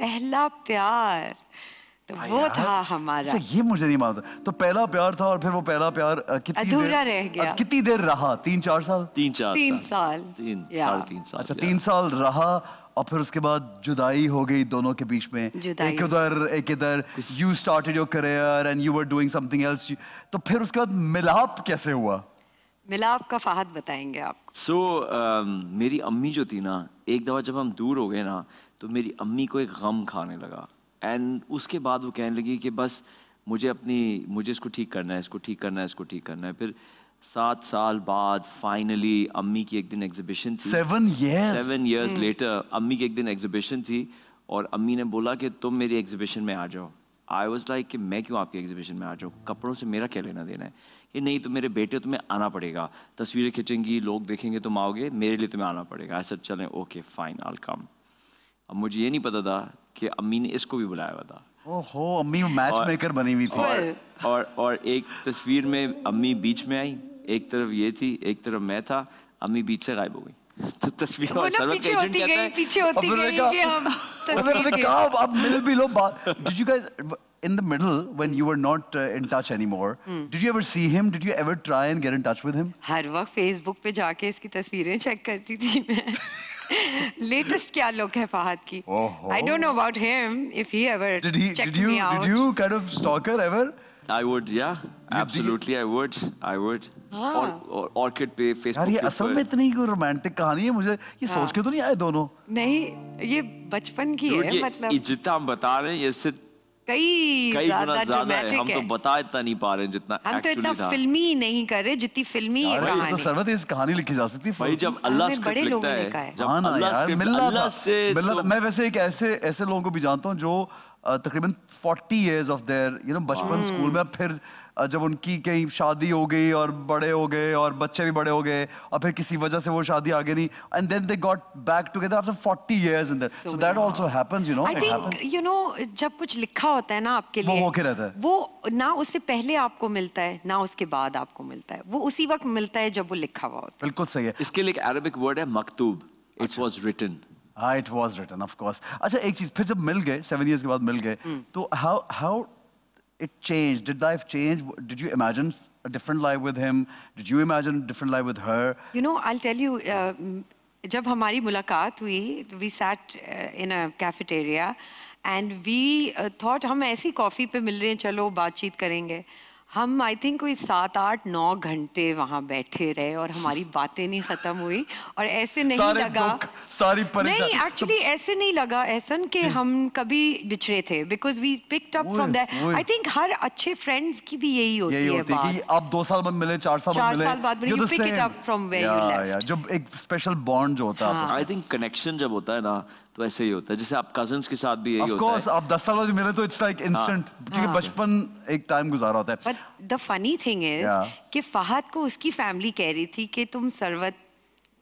पहला प्यार तो हाँ वो था हमारा अच्छा, ये मुझे नहीं मालूम तो पहला प्यार था और फिर वो पहला प्यार कितनी अधूरा रह गया कितनी देर रहा तीन चार साल तीन चार तीन साल तीन साल तीन साल अच्छा तीन साल रहा और फिर उसके बाद जुदाई हो गई दोनों के बीच में एक उधर एक इधर you started your career and you were doing something else तो फिर उसके बाद मिलाप कैसे हुआ मिलाप का फाहद बताएंगे आपको सो so, uh, मेरी अम्मी जो थी ना एक दफ़ा जब हम दूर हो गए ना तो मेरी अम्मी को एक गम खाने लगा एंड उसके बाद वो कहने लगी कि बस मुझे अपनी मुझे इसको ठीक करना है इसको ठीक करना है इसको ठीक करना है फिर सात साल बाद फाइनली अम्मी की एक दिन एग्जीबिशन थी seven year seven years later अम्मी की एक दिन एग्जीबिशन थी और अम्मी ने बोला कि तुम मेरी एग्जीबिशन में आ जाओ आई वॉज लाइक कि मैं क्यों आपकी एग्जीबिशन में आ जाऊँ कपड़ों से मेरा क्या लेना देना है कि नहीं तुम तो मेरे बेटे हो तुम्हें आना पड़ेगा तस्वीरें खींचेंगी लोग देखेंगे तुम आओगे मेरे लिए तुम्हें आना पड़ेगा ऐसा चलें ओके फाइन आल कम अब मुझे ये नहीं पता था कि अम्मी ने इसको भी बुलाया हुआ था ओहो अम्मी मैच मेकर बनी हुई थी और, और और एक तस्वीर में अम्मी बीच में आई एक तरफ ये थी एक तरफ मैं था अम्मी बीच से गायब हो गई तो तस्वीर और सर का एजेंट कहता है पीछे होती गई कि हम तस्वीर अब अब मिल भी लो बात did you guys in the middle when you were not in touch anymore did you ever see him did you ever try and get in touch with him हर वक्त फेसबुक पे जाके इसकी तस्वीरें चेक करती थी मैं Latest kya look hai Fahad ki? Oh, oh. I don't know about him if he ever did he, checked did you, me out. Did you kind of stalk her ever? I would, yeah. Absolutely, I would. I would. हाँ. और, और orchid पे Facebook यार ये असल में इतनी romantic कहानी है मुझे ये हाँ. सोच के तो नहीं आए दोनों नहीं ये बचपन की है मतलब इज्जत हम बता रहे हैं ये सिर्फ कई कई गुना ज्यादा है हम तो बता इतना नहीं पा रहे जितना हम तो इतना फिल्मी नहीं कर रहे जितनी फिल्मी है तो कहानी तो सरवत इस कहानी लिखी जा सकती भाई जब अल्लाह बड़े लोगों है जब हाँ अल्लाह मिलना तो- मैं वैसे एक ऐसे ऐसे लोगों को भी जानता हूँ जो तकरीबन forty years of there you know बचपन स्कूल हम्म। में फिर जब उनकी कहीं शादी हो गई और बड़े हो गए और बच्चे भी बड़े हो गए और फिर किसी वजह से वो शादी आगे नहीं and then they got back together after 40 years in that so that also happens you know I think you know जब कुछ लिखा होता है ना आपके लिए वो होके रहता है वो ना उससे पहले आपको मिलता है ना उसके बाद आपको मिलता है वो उसी वक्त मिलता है जब वो लिखा हुआ होता है बिल्कुल सही है इसके लिए एक अरबिक वर्ड है मकतूब इट वाज रिटन हाँ it was written of course अच्छा एक चीज फिर जब मिल गए सेवन ईयर्स के बाद मिल गए हम्म। तो how how it changed. Did life change? Did you imagine a different life with him? Did you imagine a different life with her? You know, I'll tell you, uh, जब हमारी मुलाकात हुई we sat in a cafeteria and we thought, हम ऐसी coffee पे मिल रहे हैं चलो बातचीत करेंगे हम आई थिंक कोई सात आठ नौ घंटे वहां बैठे रहे और हमारी बातें नहीं खत्म हुई और ऐसे नहीं सारे लगा सारी नहीं एक्चुअली तो- ऐसे नहीं लगा ऐसा कि हम्म। हम कभी बिछड़े थे because we picked up from that I think हर अच्छे फ्रेंड्स की भी यही होती, यही होती है बात कि आप दो साल बाद मिले चार साल चार साल बाद you pick it up from where you left जब एक स्पेशल बॉन्ड जो होता है आई थिंक कनेक्शन जब होता है ना तो ऐसे ही होता है जैसे आप कजन के साथ भी यही होता है आप 10 साल बाद मिले तो इट्स लाइक इंस्टेंट क्योंकि हाँ। बचपन एक टाइम गुजारा होता है द फनी थिंग इज कि फहद को उसकी फैमिली कह रही थी कि तुम सरवत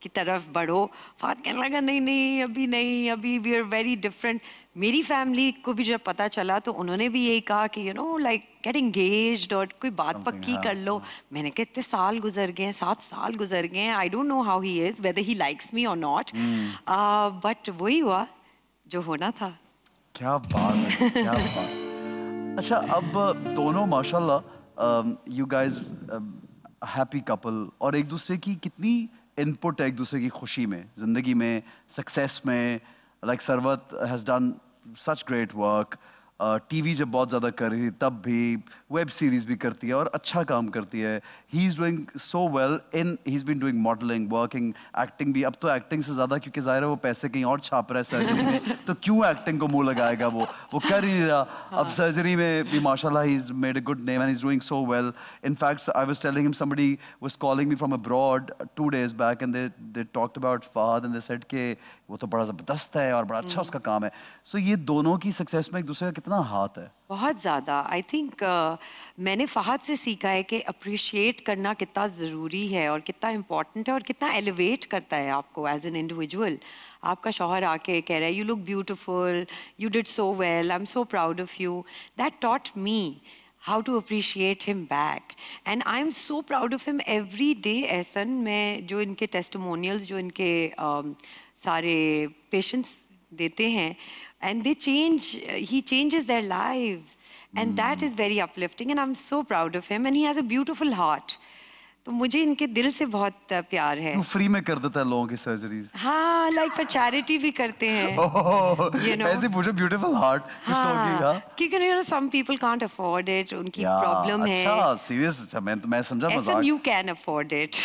की तरफ बढ़ो फहद कहने लगा नहीं नहीं अभी नहीं अभी वी आर वेरी डिफरेंट मेरी फैमिली को भी जब पता चला तो उन्होंने भी यही कहा कि you know like get engage और कोई बात Something पक्की हाँ, कर लो हाँ. मैंने कहा इतने साल गुजर गए हैं सात साल गुजर गए हैं I don't know how he is whether he likes me और नॉट बट वही हुआ जो होना था क्या बात है क्या बात अच्छा अब दोनों माशाल्लाह यू गाइज हैप्पी कपल और एक दूसरे की कितनी इनपुट है एक दूसरे की खुशी में ज़िंदगी में सक्सेस में like Sarwat has done such great work TV जब बहुत ज़्यादा कर रही थी तब भी वेब सीरीज़ भी करती है और अच्छा काम करती है he is doing so well in he is been doing modelling working acting भी अब तो एक्टिंग से ज़्यादा क्योंकि ज़ाहिर है वो पैसे कहीं और छाप रहा है सर्जरी में तो क्यों एक्टिंग को मुँह लगाएगा वो वो कर ही नहीं रहा अब सर्जरी हाँ। में भी माशाला he is made a good name and is doing so well in fact I was telling him somebody was calling me from abroad two days back and they they talked about Fahad and they said के वो तो बड़ा ज़बरदस्त है और बड़ा अच्छा हम्म। उसका काम है सो so, ये दोनों की सक्सेस में एक दूसरे का कितना हाथ है बहुत ज़्यादा आई थिंक uh, मैंने फ़हद से सीखा है कि अप्रिशिएट करना कितना ज़रूरी है और कितना इम्पॉर्टेंट है और कितना एलिवेट करता है आपको एज एन इंडिविजुअल आपका शोहर आके कह रहा है you look beautiful you did so well I am so proud of you that taught me how to appreciate him back and I am so proud of him every day एसन मैं जो इनके टेस्टमोनियल्स जो इनके uh, सारे patients देते हैं and they change he changes their life and that is very uplifting and I am so proud of him and he has a beautiful heart तो मुझे इनके दिल से बहुत प्यार है फ्री में कर देता है लोगों की सर्जरीज हाँ लाइक फॉर चैरिटी भी करते हैं यू नो ऐसे पूछो ब्यूटीफुल तो हार्ट हाँ क्योंकि you know some people can't afford it उनकी प्रॉब्लम है अच्छा सीरियस अच्छा मैं मैं समझा मजाक you can afford it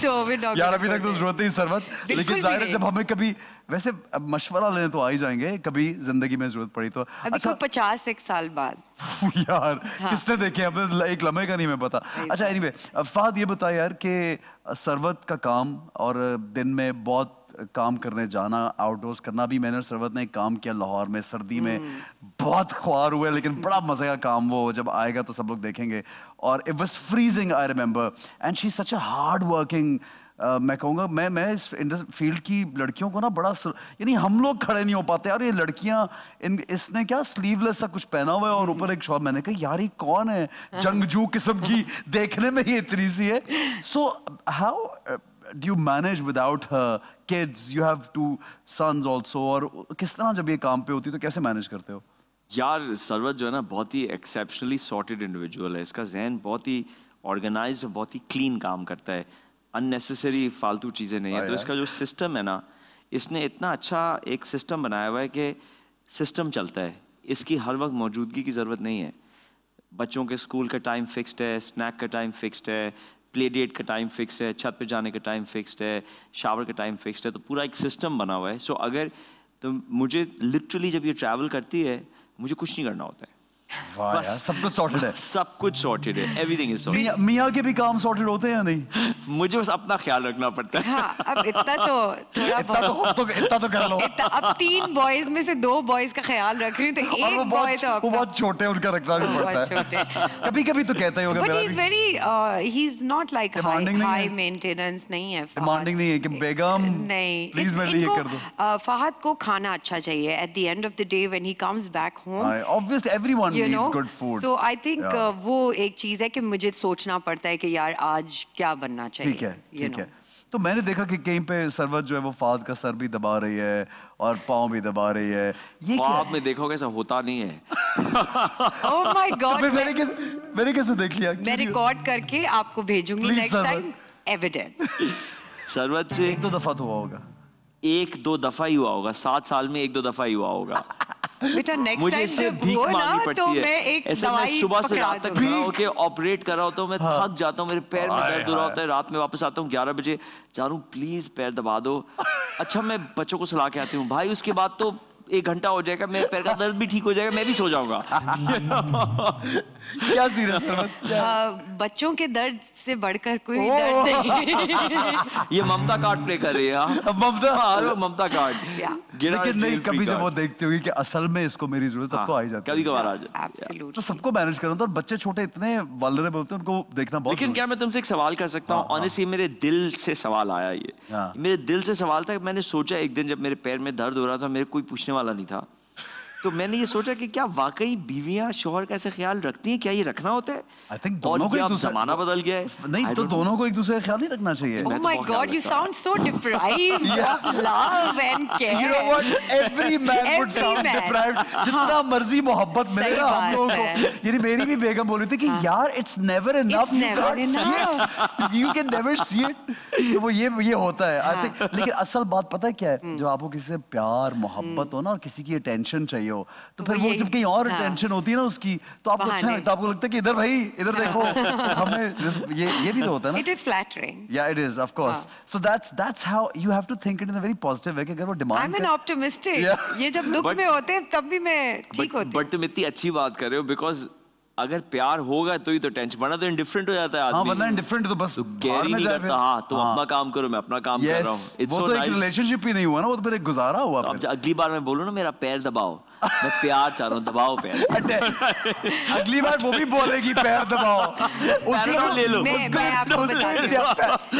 so यार अभी तक तो जरूरत नहीं सरवत लेकिन जाहिर है जब हमें कभी वैसे मशवरा लेने तो आ ही जाएंगे कभी जिंदगी में जरूरत पड़ी तो अभी अच्छा तो पचास एक साल बाद यार हाँ। किसने देखे अब एक लम्हे का नहीं मैं पता अच्छा एनीवे तो। anyway, फहद ये बता यार कि सरवत का काम और दिन में बहुत काम करने जाना आउटडोर्स करना भी मैंने सरवत ने काम किया लाहौर में सर्दी में हम्म। बहुत ख्वार हुए लेकिन हम्म। बड़ा मज़े का काम वो जब आएगा तो सब लोग देखेंगे और it was freezing I remember and she such a hard working Uh, मैं कहूँगा मैं मैं इस फील्ड की लड़कियों को ना बड़ा यानी हम लोग खड़े नहीं हो पाते यार ये लड़कियाँ इन इसने क्या स्लीवलेस सा कुछ पहना हुआ है और ऊपर एक शॉप मैंने कहा यार ये कौन है जंगजू किस्म की देखने में ही इतनी सी है so how do you manage without her kids you have two sons also और किस तरह जब ये काम पे होती है तो कैसे मैनेज करते हो यार सरवत जो है ना बहुत ही एक्सेप्शनली सॉर्टेड इंडिविजुअल है इसका जहन बहुत ही ऑर्गेनाइज और बहुत ही क्लीन काम करता है अननेसेसरी फालतू चीज़ें नहीं है हाँ तो इसका जो सिस्टम है ना इसने इतना अच्छा एक सिस्टम बनाया हुआ है कि सिस्टम चलता है इसकी हर वक्त मौजूदगी की ज़रूरत नहीं है बच्चों के स्कूल का टाइम फिक्स्ड है स्नैक का टाइम फिक्स्ड है प्ले डेट का टाइम फिक्स है छत पे जाने का टाइम फिक्स्ड है शावर का टाइम फिक्स्ड है तो पूरा एक सिस्टम बना हुआ है सो so, अगर तो मुझे लिटरली जब ये ट्रैवल करती है मुझे कुछ नहीं करना होता है सब कुछ है सब कुछ सॉर्टेड है के भी काम होते हैं नहीं मुझे बस अपना ख्याल रखना पड़ता है हाँ, अब इतना तो इतना तो, तो इतना तो कर लो अब तीन में से दो का ख्याल रख रही तो एक तो वो बहुत छोटे उनका रखना भी पड़ता है कभी-कभी तो नहीं है नहीं है कि बेगम uh, नहीं मेरे लिए कर दो फहद uh, को खाना अच्छा चाहिए at the end of the day when he comes back home obviously everyone needs know good food. So I think yeah. uh, वो एक चीज है कि मुझे सोचना पड़ता है कि यार आज क्या बनना चाहिए ठीक है ठीक है तो मैंने देखा कि कहीं पे सरवत जो है वो फाद का सर भी दबा रही है और पाँव भी दबा रही है ये क्या आप में देखोगे ऐसा होता नहीं है oh my तो God, तो मैंने कैसे मैंने कैसे देख लिया मैं रिकॉर्ड करके आपको भेजूंगी नेक्स्ट टाइम एविडेंस सरवत से एक दो दफा तो हुआ होगा एक दो दफा ही हुआ होगा सात साल में एक दो दफा ही हुआ होगा बेटा नेक्स्ट मुझे इससे भीख मारनी तो पड़ती है ऐसा मैं सुबह से रात तक खड़ा होकर ऑपरेट कर रहा होता हूँ मैं हाँ। थक जाता हूँ मेरे पैर में दर्द हो रहा होता है रात में वापस आता हूँ ग्यारह बजे जानू प्लीज पैर दबा दो अच्छा मैं बच्चों को सलाह के आती हूँ भाई उसके बाद तो एक घंटा हो जाएगा मेरे पैर का दर्द भी ठीक हो जाएगा मैं भी सो जाऊंगा क्या सीन है बच्चों के दर्द से बढ़कर कोई दर्द नहीं ये ममता कार्ड प्ले कर रही है हाँ। ममता हाँ, हाँ ममता कार्ड लेकिन नहीं कभी जब वो देखते हुए कि असल में इसको मेरी जरूरत तब तो हाँ, आ ही जाती कभी कभार आ जाए तो सबको मैनेज करना था और बच्चे छोटे इतने वालरेबल होते हैं उनको देखना बहुत लेकिन क्या मैं तुमसे एक सवाल कर सकता हूँ ऑनेस्टली मेरे दिल से सवाल आया ये मेरे दिल से सवाल था मैंने सोचा एक दिन जब मेरे पैर में दर्द हो रहा था मेरे कोई पूछने वाला नहीं था तो मैंने ये सोचा कि क्या वाकई बीवियां शोहर का ऐसे ख्याल रखती हैं क्या ये रखना होता है आई थिंक दोनों को जमाना बदल गया है नहीं तो दोनों को एक दूसरे का ख्याल ही रखना चाहिए oh my God you sound so deprived of love and care you know what every man would sound deprived जितना मर्जी मोहब्बत मिले ना हम लोगों को यानी मेरी भी बेगम बोल रही थी कि हाँ। यार it's never enough you can't see it you can never see it तो वो ये ये होता है आई थिंक हाँ। लेकिन असल बात पता है क्या है हम्म। जब आपको किसी से प्यार मोहब्बत हम्म। हो ना और किसी की अटेंशन चाहिए रही हो तो, तो फिर वो जब कहीं और हाँ। टेंशन होती है ना उसकी तो आपको अच्छा लगता है आपको लगता है कि इधर भाई इधर हाँ। देखो हमें ये ये भी तो होता है ना इट इज फ्लैटरिंग या it is of course so that's that's how you have to think it in a very positive way कि अगर वो demand I am an optimistic ये जब दुख में होते हैं तब भी मैं ठीक होती हूं बट तुम इतनी अच्छी बात कर रहे हो बिकॉज़ अगर प्यार होगा तो ही तो टेंशन वरना तो इंडिफरेंट हो जाता है हाँ, आदमी हां वरना इनडिफरेंट तो बस तो कैरी नहीं, नहीं करता हाँ तुम हाँ। अपना काम करो मैं अपना काम yes, कर रहा हूँ वो so तो nice. एक रिलेशनशिप ही नहीं हुआ ना वो तो फिर एक गुजारा हुआ तो अब अगली बार मैं बोलूं ना मेरा पैर दबाओ मैं प्यार चाह रहा हूं दबाओ पैर अगली बार वो भी बोलेगी पैर दबाओ उसी ले लो